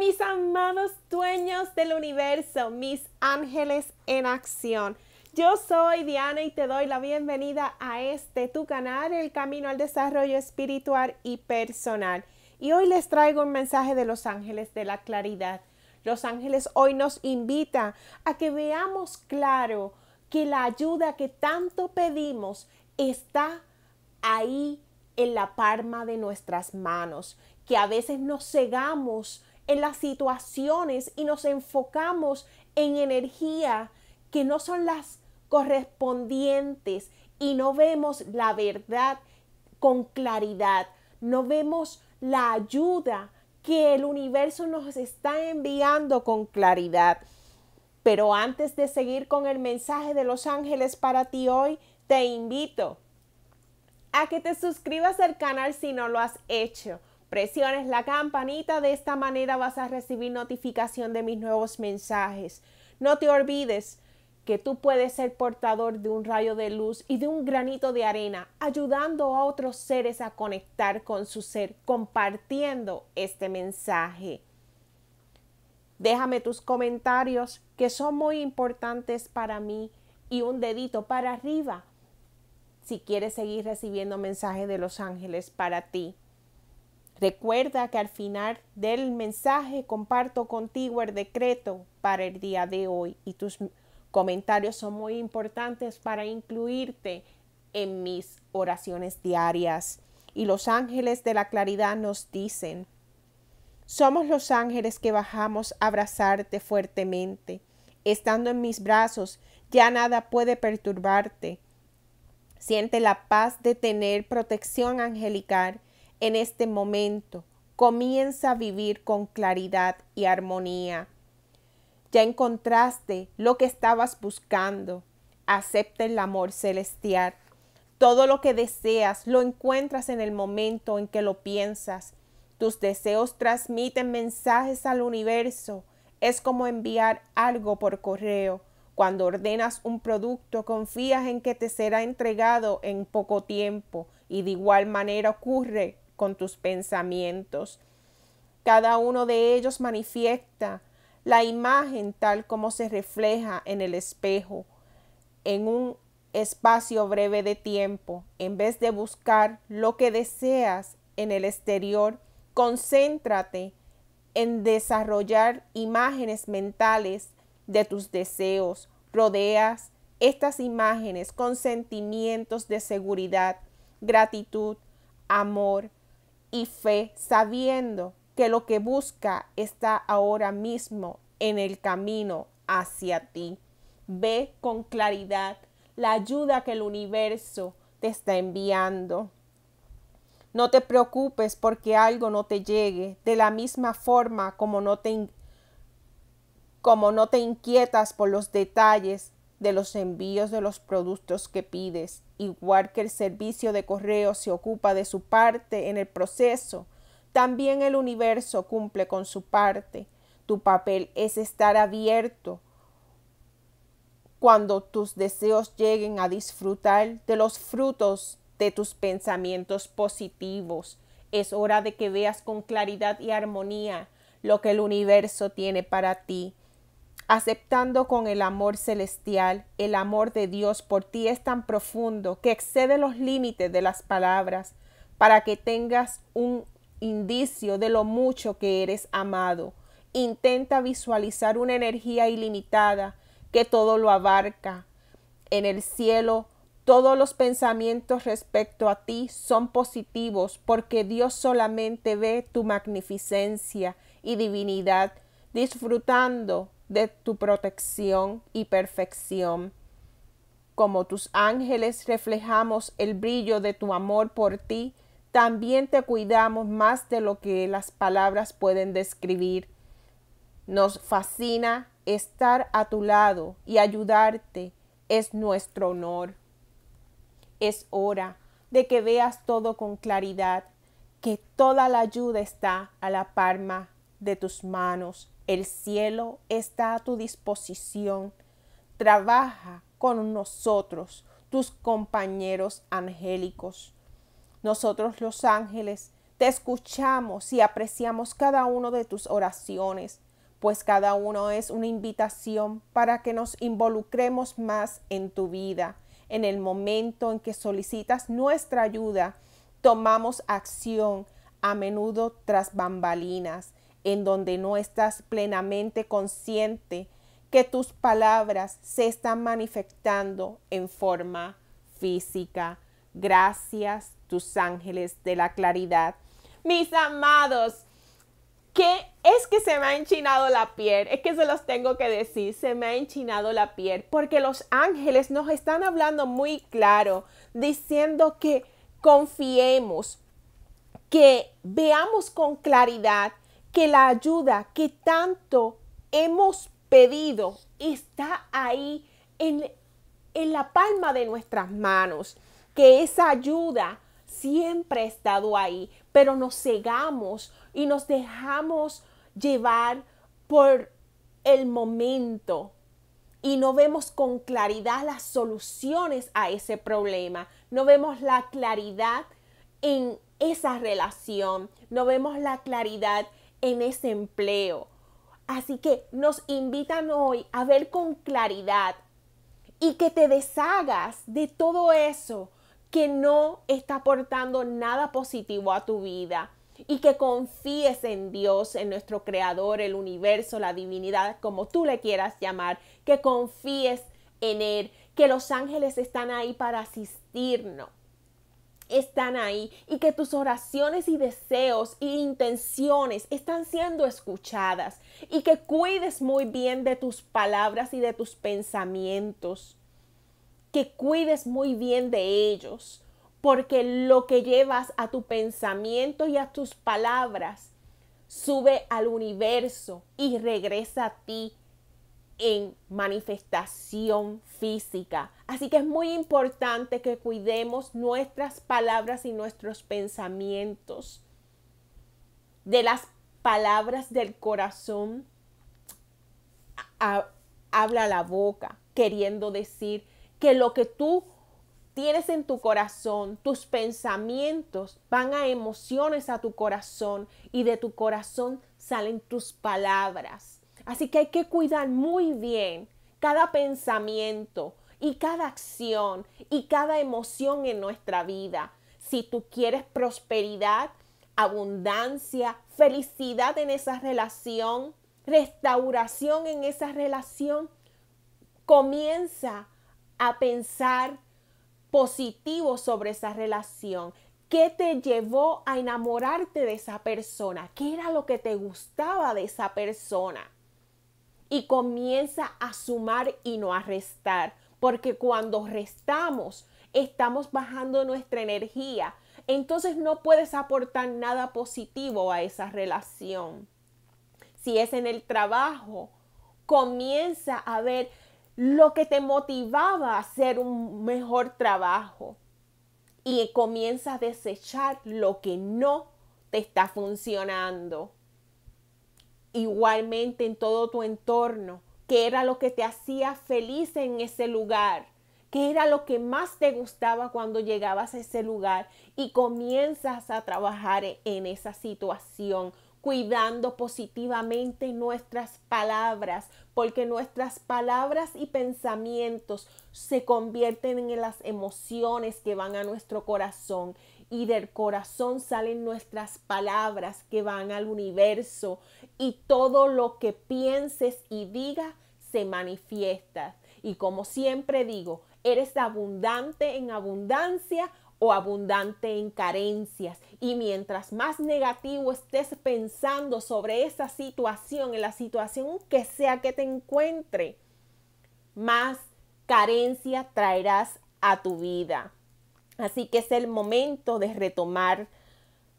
mis amados dueños del universo, mis ángeles en acción. Yo soy Diana y te doy la bienvenida a este tu canal, El Camino al Desarrollo Espiritual y Personal. Y hoy les traigo un mensaje de los ángeles de la claridad. Los ángeles hoy nos invita a que veamos claro que la ayuda que tanto pedimos está ahí en la palma de nuestras manos, que a veces nos cegamos en las situaciones y nos enfocamos en energía que no son las correspondientes y no vemos la verdad con claridad, no vemos la ayuda que el universo nos está enviando con claridad. Pero antes de seguir con el mensaje de los ángeles para ti hoy, te invito a que te suscribas al canal si no lo has hecho presiones la campanita, de esta manera vas a recibir notificación de mis nuevos mensajes. No te olvides que tú puedes ser portador de un rayo de luz y de un granito de arena, ayudando a otros seres a conectar con su ser, compartiendo este mensaje. Déjame tus comentarios que son muy importantes para mí y un dedito para arriba si quieres seguir recibiendo mensajes de los ángeles para ti. Recuerda que al final del mensaje comparto contigo el decreto para el día de hoy y tus comentarios son muy importantes para incluirte en mis oraciones diarias. Y los ángeles de la claridad nos dicen, somos los ángeles que bajamos a abrazarte fuertemente. Estando en mis brazos, ya nada puede perturbarte. Siente la paz de tener protección angelical en este momento. Comienza a vivir con claridad y armonía. Ya encontraste lo que estabas buscando. Acepta el amor celestial. Todo lo que deseas lo encuentras en el momento en que lo piensas. Tus deseos transmiten mensajes al universo. Es como enviar algo por correo. Cuando ordenas un producto, confías en que te será entregado en poco tiempo y de igual manera ocurre con tus pensamientos. Cada uno de ellos manifiesta la imagen tal como se refleja en el espejo, en un espacio breve de tiempo. En vez de buscar lo que deseas en el exterior, concéntrate en desarrollar imágenes mentales de tus deseos. Rodeas estas imágenes con sentimientos de seguridad, gratitud, amor, y fe, sabiendo que lo que busca está ahora mismo en el camino hacia ti. Ve con claridad la ayuda que el universo te está enviando. No te preocupes porque algo no te llegue, de la misma forma como no te, como no te inquietas por los detalles de los envíos de los productos que pides, igual que el servicio de correo se ocupa de su parte en el proceso, también el universo cumple con su parte. Tu papel es estar abierto cuando tus deseos lleguen a disfrutar de los frutos de tus pensamientos positivos. Es hora de que veas con claridad y armonía lo que el universo tiene para ti aceptando con el amor celestial, el amor de Dios por ti es tan profundo que excede los límites de las palabras, para que tengas un indicio de lo mucho que eres amado. Intenta visualizar una energía ilimitada que todo lo abarca. En el cielo, todos los pensamientos respecto a ti son positivos porque Dios solamente ve tu magnificencia y divinidad, disfrutando de tu protección y perfección. Como tus ángeles reflejamos el brillo de tu amor por ti, también te cuidamos más de lo que las palabras pueden describir. Nos fascina estar a tu lado y ayudarte. Es nuestro honor. Es hora de que veas todo con claridad, que toda la ayuda está a la palma de tus manos el cielo está a tu disposición. Trabaja con nosotros, tus compañeros angélicos. Nosotros los ángeles te escuchamos y apreciamos cada uno de tus oraciones, pues cada uno es una invitación para que nos involucremos más en tu vida. En el momento en que solicitas nuestra ayuda, tomamos acción, a menudo tras bambalinas, en donde no estás plenamente consciente que tus palabras se están manifestando en forma física. Gracias, tus ángeles de la claridad. Mis amados, que es que se me ha enchinado la piel, es que se los tengo que decir, se me ha enchinado la piel, porque los ángeles nos están hablando muy claro, diciendo que confiemos, que veamos con claridad que la ayuda que tanto hemos pedido está ahí en, la palma de nuestras manos, que esa ayuda siempre ha estado ahí, pero nos cegamos y nos dejamos llevar por el momento y no vemos con claridad las soluciones a ese problema, no vemos la claridad en esa relación, no vemos la claridad en ese empleo. Así que nos invitan hoy a ver con claridad y que te deshagas de todo eso que no está aportando nada positivo a tu vida y que confíes en Dios, en nuestro Creador, el universo, la divinidad, como tú le quieras llamar, que confíes en Él, que los ángeles están ahí para asistirnos están ahí y que tus oraciones y deseos e intenciones están siendo escuchadas y que cuides muy bien de tus palabras y de tus pensamientos, que cuides muy bien de ellos, porque lo que llevas a tu pensamiento y a tus palabras sube al universo y regresa a ti en manifestación física. Así que es muy importante que cuidemos nuestras palabras y nuestros pensamientos de las palabras del corazón. habla la boca, queriendo decir que lo que tú tienes en tu corazón, tus pensamientos van a emociones a tu corazón y de tu corazón salen tus palabras. Así que hay que cuidar muy bien cada pensamiento y cada acción y cada emoción en nuestra vida. Si tú quieres prosperidad, abundancia, felicidad en esa relación, restauración en esa relación, comienza a pensar positivo sobre esa relación. ¿Qué te llevó a enamorarte de esa persona? ¿Qué era lo que te gustaba de esa persona? y comienza a sumar y no a restar, porque cuando restamos, estamos bajando nuestra energía, entonces no puedes aportar nada positivo a esa relación. Si es en el trabajo, comienza a ver lo que te motivaba a hacer un mejor trabajo y comienza a desechar lo que no te está funcionando igualmente en todo tu entorno, qué era lo que te hacía feliz en ese lugar, qué era lo que más te gustaba cuando llegabas a ese lugar y comienzas a trabajar e-, en esa situación cuidando positivamente nuestras palabras, porque nuestras palabras y pensamientos se convierten en las emociones que van a nuestro corazón y del corazón salen nuestras palabras que van al universo y todo lo que pienses y digas se manifiesta. Y como siempre digo, eres abundante en abundancia o abundante en carencias. Y mientras más negativo estés pensando sobre esa situación, en la situación que sea que te encuentre, más carencia traerás a tu vida. Así que es el momento de retomar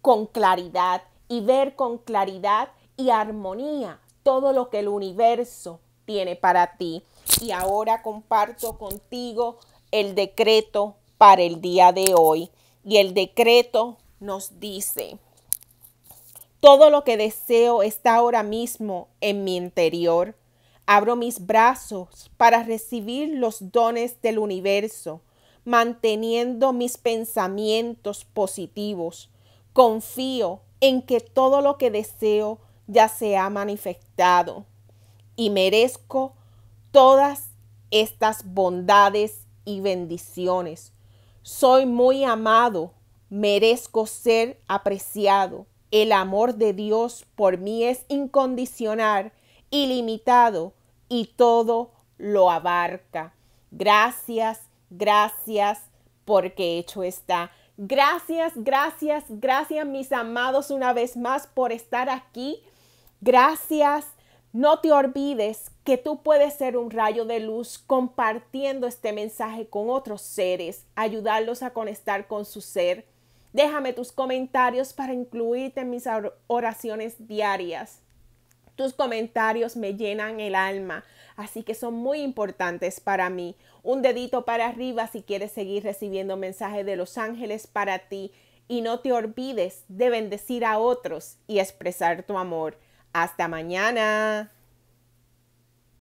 con claridad y ver con claridad y armonía todo lo que el universo tiene para ti. Y ahora comparto contigo el decreto para el día de hoy. Y el decreto nos dice, todo lo que deseo está ahora mismo en mi interior. Abro mis brazos para recibir los dones del universo manteniendo mis pensamientos positivos. Confío en que todo lo que deseo ya se ha manifestado y merezco todas estas bondades y bendiciones. Soy muy amado, merezco ser apreciado. El amor de Dios por mí es incondicional, ilimitado y todo lo abarca. Gracias gracias porque hecho está. Gracias, gracias, gracias mis amados una vez más por estar aquí. Gracias. No te olvides que tú puedes ser un rayo de luz compartiendo este mensaje con otros seres, ayudarlos a conectar con su ser. Déjame tus comentarios para incluirte en mis oraciones diarias. Tus comentarios me llenan el alma, así que son muy importantes para mí. Un dedito para arriba si quieres seguir recibiendo mensajes de los ángeles para ti y no te olvides de bendecir a otros y expresar tu amor. Hasta mañana.